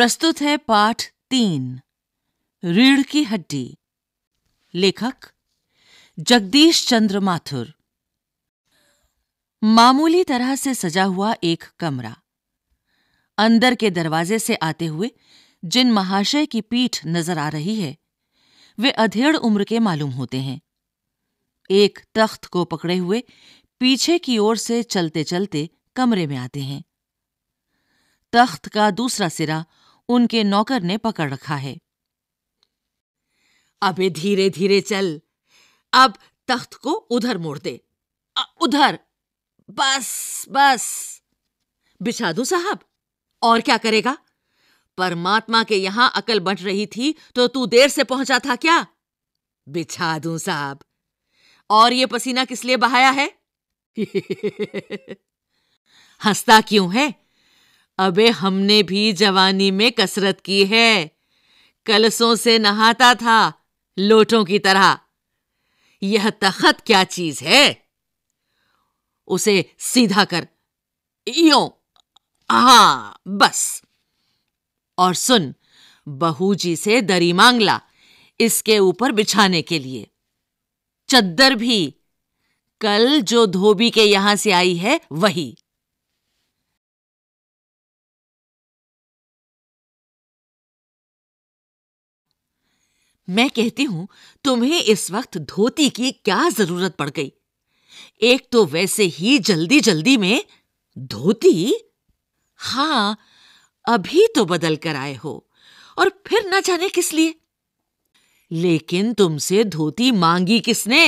प्रस्तुत है पाठ तीन रीढ़ की हड्डी लेखक जगदीश चंद्र माथुर मामूली तरह से सजा हुआ एक कमरा अंदर के दरवाजे से आते हुए जिन महाशय की पीठ नजर आ रही है वे अधेड़ उम्र के मालूम होते हैं एक तख्त को पकड़े हुए पीछे की ओर से चलते चलते कमरे में आते हैं तख्त का दूसरा सिरा उनके नौकर ने पकड़ रखा है अबे धीरे धीरे चल अब तख्त को उधर मोड़ दे उधर बस बस बिछादू साहब और क्या करेगा परमात्मा के यहां अकल बंट रही थी तो तू देर से पहुंचा था क्या बिछा दू साहब और ये पसीना किस लिए बहाया है हंसता क्यों है अबे हमने भी जवानी में कसरत की है कलसों से नहाता था लोटों की तरह यह तखत क्या चीज है उसे सीधा कर यो हा बस और सुन बहू जी से दरी मांगला इसके ऊपर बिछाने के लिए चद्दर भी कल जो धोबी के यहां से आई है वही मैं कहती हूं तुम्हें इस वक्त धोती की क्या जरूरत पड़ गई एक तो वैसे ही जल्दी जल्दी में धोती हां अभी तो बदल कर आए हो और फिर ना जाने किस लिए लेकिन तुमसे धोती मांगी किसने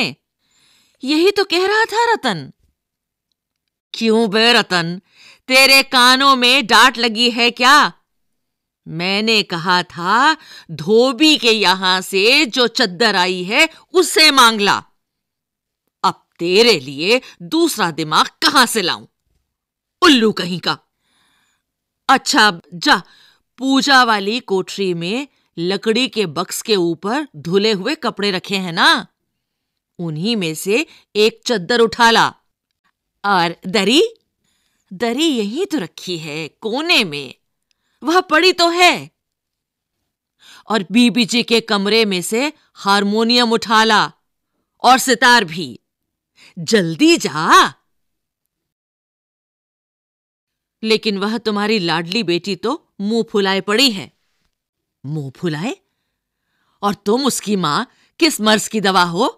यही तो कह रहा था रतन क्यों बे रतन तेरे कानों में डांट लगी है क्या मैंने कहा था धोबी के यहां से जो चद्दर आई है उसे मांग ला अब तेरे लिए दूसरा दिमाग कहां से लाऊं उल्लू कहीं का अच्छा जा पूजा वाली कोठरी में लकड़ी के बक्स के ऊपर धुले हुए कपड़े रखे हैं ना उन्हीं में से एक चद्दर उठा ला और दरी दरी यहीं तो रखी है कोने में वह पड़ी तो है और बीबी जी के कमरे में से हारमोनियम उठा ला और सितार भी जल्दी जा लेकिन वह तुम्हारी लाडली बेटी तो मुंह फुलाए पड़ी है मुंह फुलाए और तुम उसकी मां किस मर्ज की दवा हो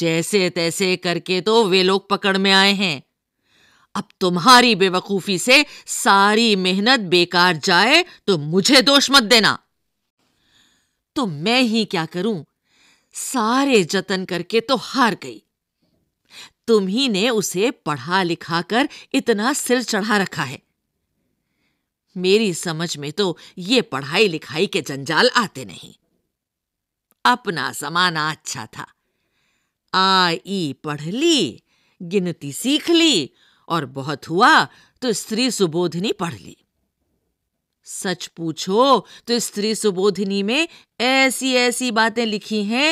जैसे तैसे करके तो वे लोग पकड़ में आए हैं अब तुम्हारी बेवकूफी से सारी मेहनत बेकार जाए तो मुझे दोष मत देना तो मैं ही क्या करूं सारे जतन करके तो हार गई तुम ही ने उसे पढ़ा लिखा कर इतना सिर चढ़ा रखा है मेरी समझ में तो ये पढ़ाई लिखाई के जंजाल आते नहीं अपना जमाना अच्छा था आई पढ़ ली गिनती सीख ली और बहुत हुआ तो स्त्री सुबोधिनी पढ़ ली सच पूछो तो स्त्री सुबोधिनी में ऐसी ऐसी बातें लिखी हैं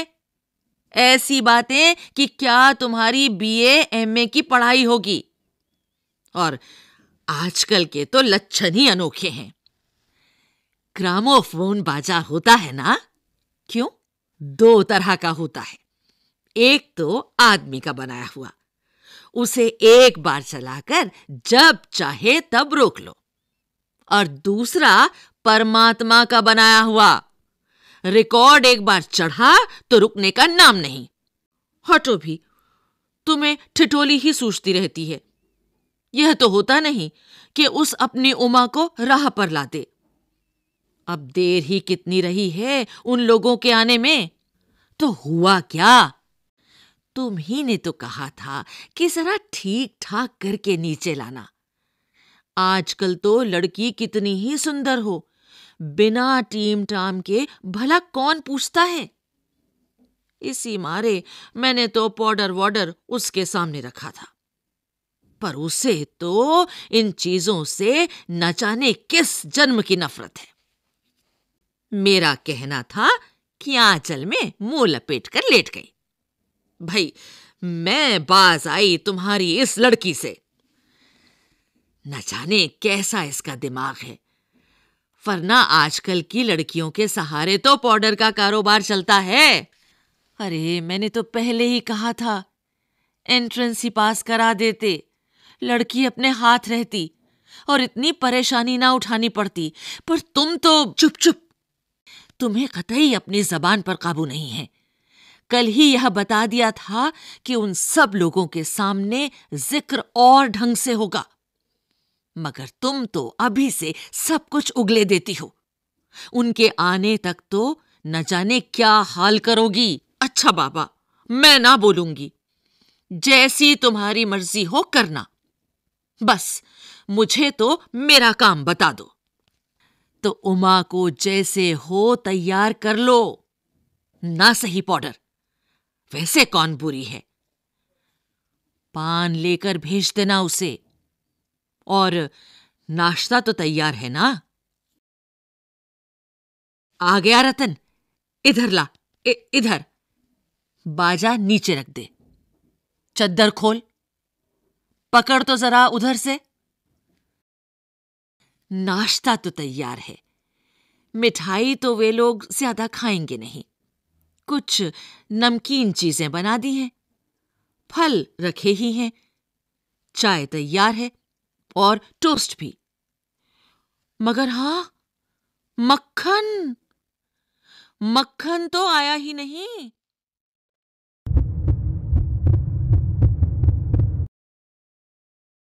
ऐसी बातें कि क्या तुम्हारी बीए एमए की पढ़ाई होगी और आजकल के तो लक्षण ही अनोखे हैं ग्रामोफोन बाजा होता है ना क्यों दो तरह का होता है एक तो आदमी का बनाया हुआ उसे एक बार चलाकर जब चाहे तब रोक लो और दूसरा परमात्मा का बनाया हुआ रिकॉर्ड एक बार चढ़ा तो रुकने का नाम नहीं हटो हाँ, भी तुम्हें ठिठोली ही सूझती रहती है यह तो होता नहीं कि उस अपनी उमा को राह पर ला दे अब देर ही कितनी रही है उन लोगों के आने में तो हुआ क्या तुम ही ने तो कहा था कि जरा ठीक ठाक करके नीचे लाना आजकल तो लड़की कितनी ही सुंदर हो बिना टीम टाम के भला कौन पूछता है इसी मारे मैंने तो पाउडर वॉर्डर उसके सामने रखा था पर उसे तो इन चीजों से न जाने किस जन्म की नफरत है मेरा कहना था कि आंचल में मुंह लपेट कर लेट गई भाई मैं बाज आई तुम्हारी इस लड़की से न जाने कैसा इसका दिमाग है वरना आजकल की लड़कियों के सहारे तो पाउडर का कारोबार चलता है अरे मैंने तो पहले ही कहा था एंट्रेंस ही पास करा देते लड़की अपने हाथ रहती और इतनी परेशानी ना उठानी पड़ती पर तुम तो चुप चुप तुम्हें कतई अपनी जबान पर काबू नहीं है कल ही यह बता दिया था कि उन सब लोगों के सामने जिक्र और ढंग से होगा मगर तुम तो अभी से सब कुछ उगले देती हो उनके आने तक तो न जाने क्या हाल करोगी अच्छा बाबा मैं ना बोलूंगी जैसी तुम्हारी मर्जी हो करना बस मुझे तो मेरा काम बता दो तो उमा को जैसे हो तैयार कर लो ना सही पाउडर वैसे कौन बुरी है पान लेकर भेज देना उसे और नाश्ता तो तैयार है ना आ गया रतन इधर ला इ, इधर बाजा नीचे रख दे चद्दर खोल पकड़ तो जरा उधर से नाश्ता तो तैयार है मिठाई तो वे लोग ज्यादा खाएंगे नहीं कुछ नमकीन चीजें बना दी हैं फल रखे ही हैं चाय तैयार है और टोस्ट भी मगर हां मक्खन मक्खन तो आया ही नहीं